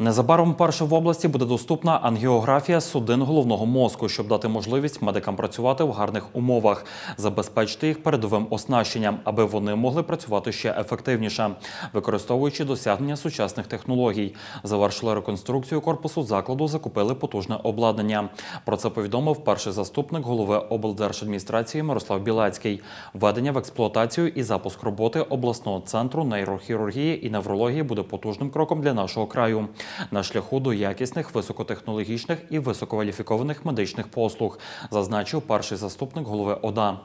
Незабаром перше в області буде доступна ангіографія судин головного мозку, щоб дати можливість медикам працювати в гарних умовах, забезпечити їх передовим оснащенням, аби вони могли працювати ще ефективніше, використовуючи досягнення сучасних технологій. Завершили реконструкцію корпусу закладу, закупили потужне обладнання. Про це повідомив перший заступник голови облдержадміністрації Мирослав Білецький. Введення в експлуатацію і запуск роботи обласного центру нейрохірургії і неврології буде потужним кроком для нашого краю на шляху до якісних високотехнологічних і висококваліфікованих медичних послуг, зазначив перший заступник голови ОДА.